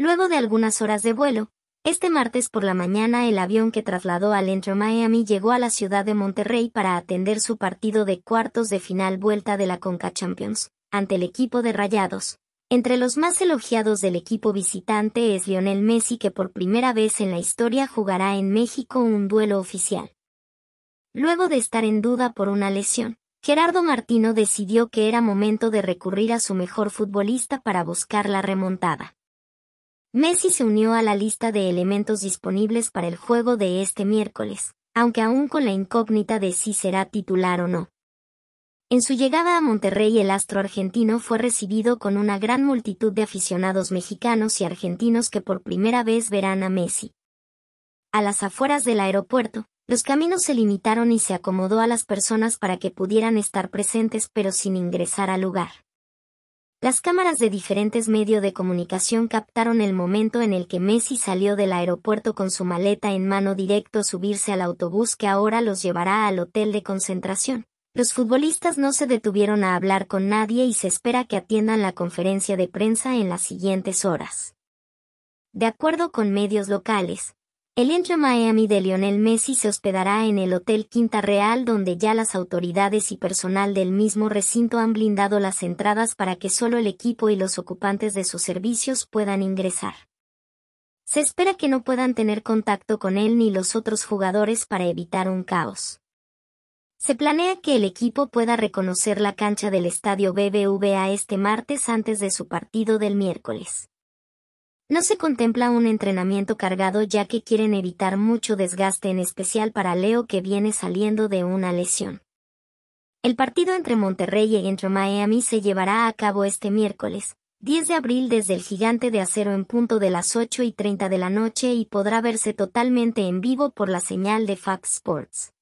Luego de algunas horas de vuelo, este martes por la mañana el avión que trasladó al Inter Miami llegó a la ciudad de Monterrey para atender su partido de cuartos de final vuelta de la Conca Champions, ante el equipo de Rayados. Entre los más elogiados del equipo visitante es Lionel Messi que por primera vez en la historia jugará en México un duelo oficial. Luego de estar en duda por una lesión, Gerardo Martino decidió que era momento de recurrir a su mejor futbolista para buscar la remontada. Messi se unió a la lista de elementos disponibles para el juego de este miércoles, aunque aún con la incógnita de si será titular o no. En su llegada a Monterrey el astro argentino fue recibido con una gran multitud de aficionados mexicanos y argentinos que por primera vez verán a Messi. A las afueras del aeropuerto, los caminos se limitaron y se acomodó a las personas para que pudieran estar presentes pero sin ingresar al lugar. Las cámaras de diferentes medios de comunicación captaron el momento en el que Messi salió del aeropuerto con su maleta en mano directo a subirse al autobús que ahora los llevará al hotel de concentración. Los futbolistas no se detuvieron a hablar con nadie y se espera que atiendan la conferencia de prensa en las siguientes horas. De acuerdo con medios locales, el entro Miami de Lionel Messi se hospedará en el Hotel Quinta Real donde ya las autoridades y personal del mismo recinto han blindado las entradas para que solo el equipo y los ocupantes de sus servicios puedan ingresar. Se espera que no puedan tener contacto con él ni los otros jugadores para evitar un caos. Se planea que el equipo pueda reconocer la cancha del estadio BBVA este martes antes de su partido del miércoles. No se contempla un entrenamiento cargado ya que quieren evitar mucho desgaste en especial para Leo que viene saliendo de una lesión. El partido entre Monterrey y entre Miami se llevará a cabo este miércoles, 10 de abril desde el gigante de acero en punto de las 8 y 30 de la noche y podrá verse totalmente en vivo por la señal de Fox Sports.